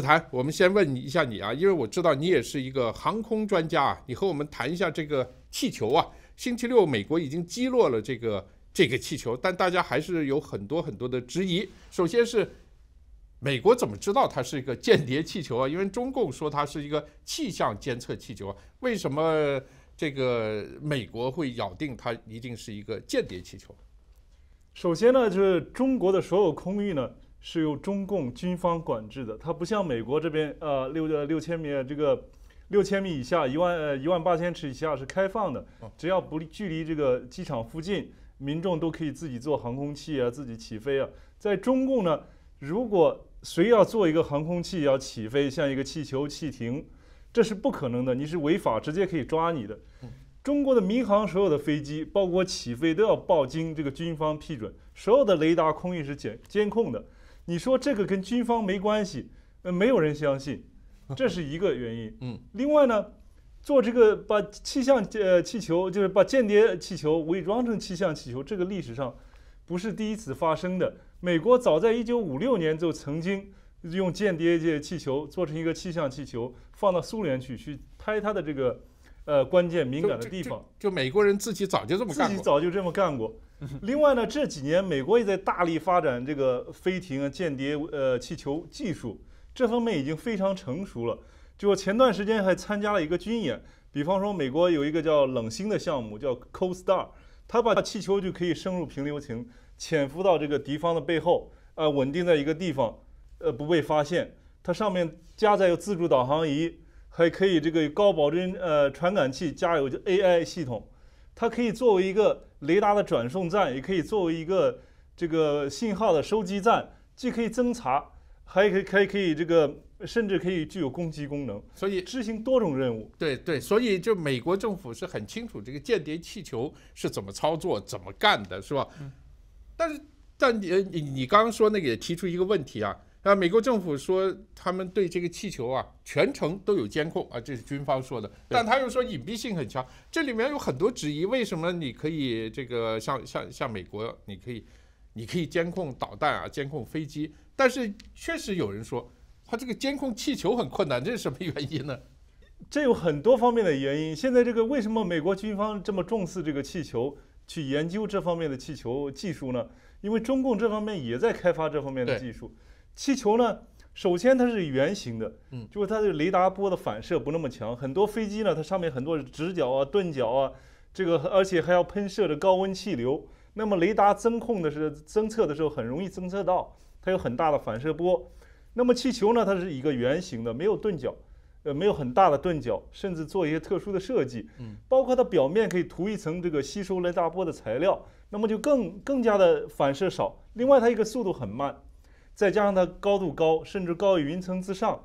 子檀，我们先问一下你啊，因为我知道你也是一个航空专家啊，你和我们谈一下这个气球啊。星期六，美国已经击落了这个这个气球，但大家还是有很多很多的质疑。首先是美国怎么知道它是一个间谍气球啊？因为中共说它是一个气象监测气球，为什么这个美国会咬定它一定是一个间谍气球？首先呢，就是中国的所有空域呢。是由中共军方管制的，它不像美国这边，呃，六呃六千米这个六千米以下一万呃一万八千尺以下是开放的，只要不距离这个机场附近，民众都可以自己做航空器啊，自己起飞啊。在中共呢，如果谁要做一个航空器要起飞，像一个气球、气艇，这是不可能的，你是违法，直接可以抓你的。中国的民航所有的飞机，包括起飞都要报经这个军方批准，所有的雷达空域是监监控的。你说这个跟军方没关系，呃，没有人相信，这是一个原因。嗯，另外呢，做这个把气象呃气球，就是把间谍气球伪装成气象气球，这个历史上不是第一次发生的。美国早在1956年就曾经用间谍界气球做成一个气象气球，放到苏联去，去拍它的这个呃关键敏感的地方。就美国人自己早就这么干过，自己早就这么干过。另外呢，这几年美国也在大力发展这个飞艇啊、间谍呃气球技术，这方面已经非常成熟了。就前段时间还参加了一个军演，比方说美国有一个叫“冷星”的项目，叫 Cold Star，它把气球就可以升入平流层，潜伏到这个敌方的背后，呃，稳定在一个地方，呃，不被发现。它上面加载有自主导航仪，还可以这个高保真呃传感器，加有 AI 系统。它可以作为一个雷达的转送站，也可以作为一个这个信号的收集站，既可以侦查，还可以还可以这个甚至可以具有攻击功能，所以执行多种任务。对对，所以就美国政府是很清楚这个间谍气球是怎么操作、怎么干的，是吧？但是，但你你你刚刚说那个也提出一个问题啊。那美国政府说他们对这个气球啊全程都有监控啊，这是军方说的。但他又说隐蔽性很强，这里面有很多质疑。为什么你可以这个像像像美国，你可以你可以监控导弹啊，监控飞机？但是确实有人说，他这个监控气球很困难，这是什么原因呢？这有很多方面的原因。现在这个为什么美国军方这么重视这个气球，去研究这方面的气球技术呢？因为中共这方面也在开发这方面的技术。气球呢，首先它是圆形的，嗯，就是它的雷达波的反射不那么强。很多飞机呢，它上面很多直角啊、钝角啊，这个而且还要喷射着高温气流，那么雷达侦控的是侦测的时候很容易侦测到，它有很大的反射波。那么气球呢，它是一个圆形的，没有钝角，呃，没有很大的钝角，甚至做一些特殊的设计，嗯，包括它表面可以涂一层这个吸收雷达波的材料，那么就更更加的反射少。另外它一个速度很慢。再加上它高度高，甚至高于云层之上，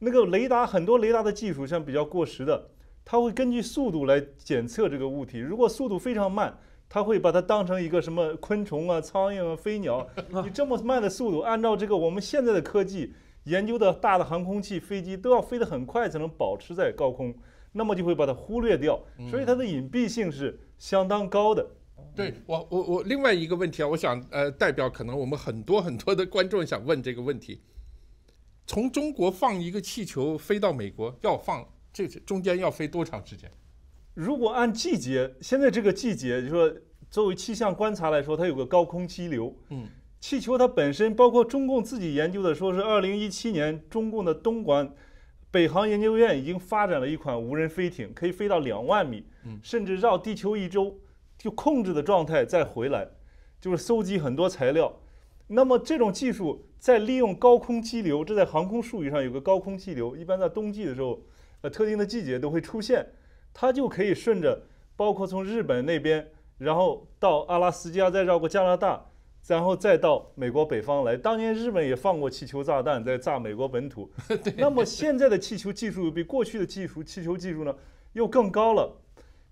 那个雷达很多雷达的技术像比较过时的，它会根据速度来检测这个物体。如果速度非常慢，它会把它当成一个什么昆虫啊、苍蝇啊、飞鸟。你这么慢的速度，按照这个我们现在的科技研究的大的航空器飞机都要飞得很快才能保持在高空，那么就会把它忽略掉。所以它的隐蔽性是相当高的。对我我我另外一个问题啊，我想呃代表可能我们很多很多的观众想问这个问题：从中国放一个气球飞到美国，要放这中间要飞多长时间？如果按季节，现在这个季节，就说作为气象观察来说，它有个高空激流。嗯，气球它本身，包括中共自己研究的，说是二零一七年，中共的东莞北航研究院已经发展了一款无人飞艇，可以飞到两万米，嗯，甚至绕地球一周。就控制的状态再回来，就是搜集很多材料。那么这种技术在利用高空激流，这在航空术语上有个高空气流，一般在冬季的时候，呃，特定的季节都会出现。它就可以顺着，包括从日本那边，然后到阿拉斯加，再绕过加拿大，然后再到美国北方来。当年日本也放过气球炸弹，在炸美国本土。那么现在的气球技术比过去的技术气球技术呢，又更高了，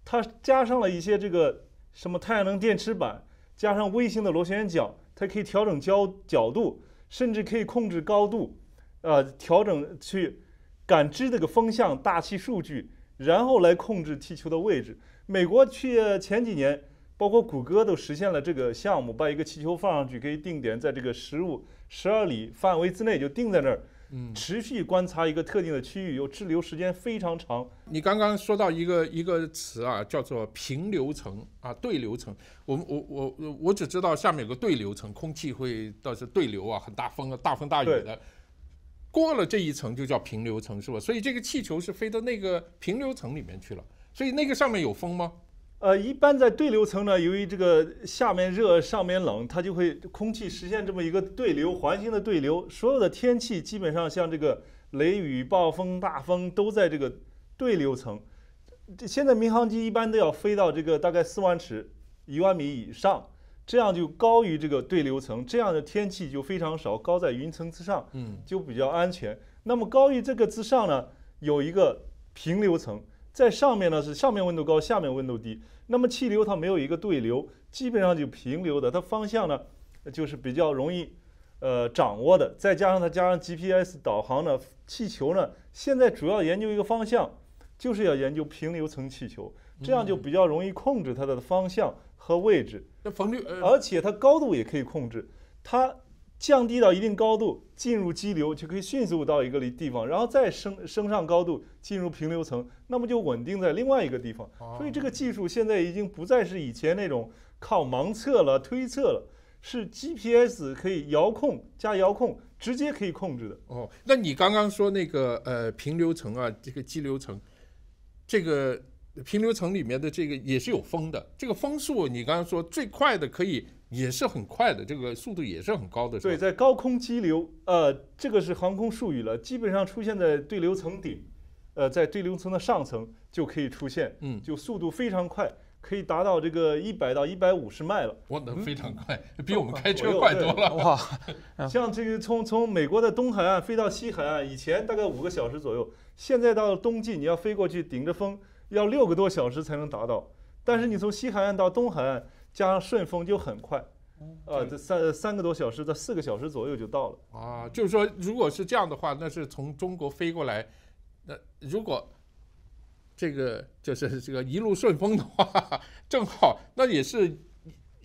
它加上了一些这个。什么太阳能电池板加上卫星的螺旋桨，它可以调整角角度，甚至可以控制高度，呃，调整去感知这个风向、大气数据，然后来控制气球的位置。美国去前几年，包括谷歌都实现了这个项目，把一个气球放上去，可以定点在这个十五十二里范围之内，就定在那儿。嗯，持续观察一个特定的区域，有滞留时间非常长。你刚刚说到一个一个词啊，叫做平流层啊，对流层。我我我我只知道下面有个对流层，空气会倒是对流啊，很大风啊，大风大雨的。过了这一层就叫平流层是吧？所以这个气球是飞到那个平流层里面去了。所以那个上面有风吗？呃，一般在对流层呢，由于这个下面热上面冷，它就会空气实现这么一个对流环形的对流。所有的天气基本上像这个雷雨、暴风、大风都在这个对流层。现在民航机一般都要飞到这个大概四万尺、一万米以上，这样就高于这个对流层，这样的天气就非常少，高在云层之上，嗯，就比较安全。那么高于这个之上呢，有一个平流层。在上面呢是上面温度高，下面温度低，那么气流它没有一个对流，基本上就平流的，它方向呢就是比较容易，呃掌握的。再加上它加上 GPS 导航呢，气球呢，现在主要研究一个方向，就是要研究平流层气球，这样就比较容易控制它的方向和位置。那风力，而且它高度也可以控制，它。降低到一定高度，进入激流就可以迅速到一个地方，然后再升升上高度，进入平流层，那么就稳定在另外一个地方。所以这个技术现在已经不再是以前那种靠盲测了、推测了，是 GPS 可以遥控加遥控，直接可以控制的。哦，那你刚刚说那个呃平流层啊，这个激流层，这个。平流层里面的这个也是有风的，这个风速你刚刚说最快的可以也是很快的，这个速度也是很高的。对，在高空激流，呃，这个是航空术语了，基本上出现在对流层顶，呃，在对流层的上层就可以出现，嗯，就速度非常快，可以达到这个一百到一百五十迈了。哇，能非常快，比我们开车快多了。哇，像这个从从美国的东海岸飞到西海岸，以前大概五个小时左右，现在到了冬季你要飞过去顶着风。要六个多小时才能达到，但是你从西海岸到东海岸加上顺风就很快，呃，这三三个多小时到四个小时左右就到了。啊，就是说，如果是这样的话，那是从中国飞过来，那如果这个就是这个一路顺风的话，正好那也是，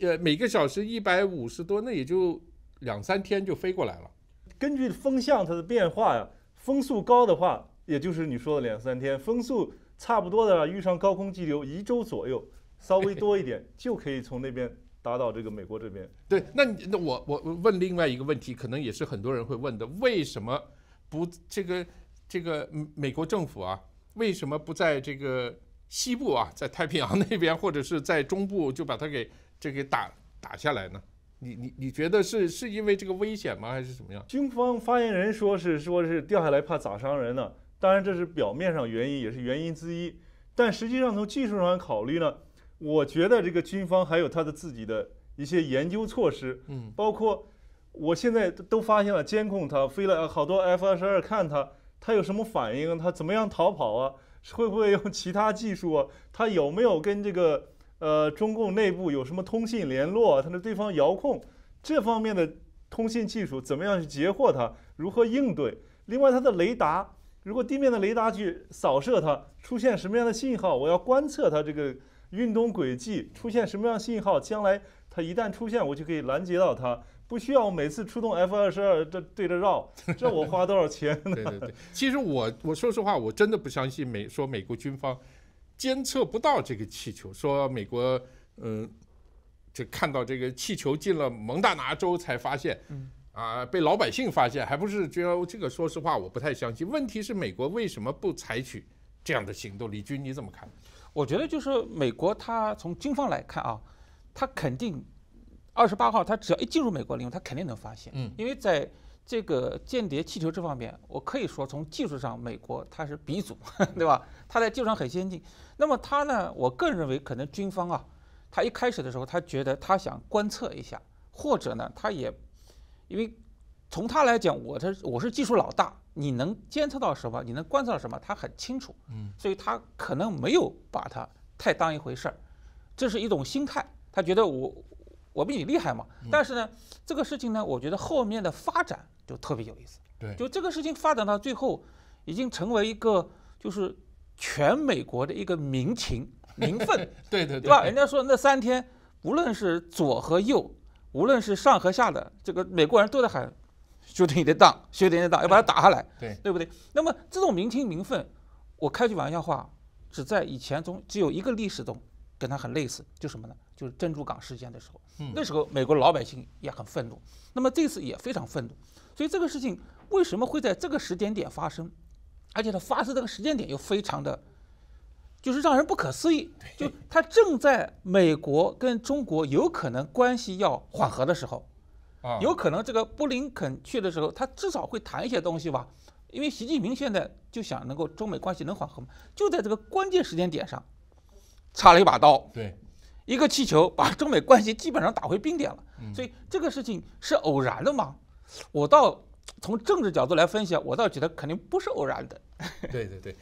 呃，每个小时一百五十多，那也就两三天就飞过来了。根据风向它的变化呀，风速高的话，也就是你说的两三天，风速。差不多的，遇上高空急流一周左右，稍微多一点 就可以从那边打到这个美国这边。对，那那我我问另外一个问题，可能也是很多人会问的，为什么不这个这个美国政府啊，为什么不在这个西部啊，在太平洋那边或者是在中部就把它给这给打打下来呢？你你你觉得是是因为这个危险吗，还是怎么样？军方发言人说是说是掉下来怕砸伤人呢。当然，这是表面上原因，也是原因之一。但实际上，从技术上考虑呢，我觉得这个军方还有他的自己的一些研究措施，嗯，包括我现在都发现了监控它飞了好多 F 二十二，看它它有什么反应，它怎么样逃跑啊？会不会用其他技术啊？它有没有跟这个呃中共内部有什么通信联络？它的对方遥控这方面的通信技术怎么样去截获它？如何应对？另外，它的雷达。如果地面的雷达去扫射它，出现什么样的信号，我要观测它这个运动轨迹出现什么样的信号，将来它一旦出现，我就可以拦截到它，不需要我每次出动 F 二十二这对着绕，这我花多少钱呢？对对对，其实我我说实话，我真的不相信美说美国军方监测不到这个气球，说美国嗯就看到这个气球进了蒙大拿州才发现。啊，被老百姓发现，还不是觉得这个？说实话，我不太相信。问题是，美国为什么不采取这样的行动？李军，你怎么看？我觉得，就是美国，他从军方来看啊，他肯定二十八号，他只要一进入美国领空，他肯定能发现。嗯，因为在这个间谍气球这方面，我可以说，从技术上，美国它是鼻祖，对吧？它在技术上很先进。那么它呢？我个人认为，可能军方啊，他一开始的时候，他觉得他想观测一下，或者呢，他也。因为从他来讲，我他我是技术老大，你能监测到什么？你能观测到什么？他很清楚，嗯，所以他可能没有把他太当一回事儿，这是一种心态。他觉得我我比你厉害嘛。但是呢，这个事情呢，我觉得后面的发展就特别有意思。对，就这个事情发展到最后，已经成为一个就是全美国的一个民情、民愤。对对对，对吧？人家说那三天，无论是左和右。无论是上和下的这个美国人，都在喊：修你的当，修你的当，要把它打下来，对对不对？那么这种民情、民愤，我开句玩笑话，只在以前中只有一个历史中跟它很类似，就什么呢？就是珍珠港事件的时候，那时候美国老百姓也很愤怒，那么这次也非常愤怒。所以这个事情为什么会在这个时间点发生？而且它发生这个时间点又非常的。就是让人不可思议，就他正在美国跟中国有可能关系要缓和的时候，啊，有可能这个布林肯去的时候，他至少会谈一些东西吧，因为习近平现在就想能够中美关系能缓和嘛，就在这个关键时间点上，插了一把刀，对，一个气球把中美关系基本上打回冰点了，所以这个事情是偶然的嘛？我倒从政治角度来分析，我倒觉得肯定不是偶然的。对对对。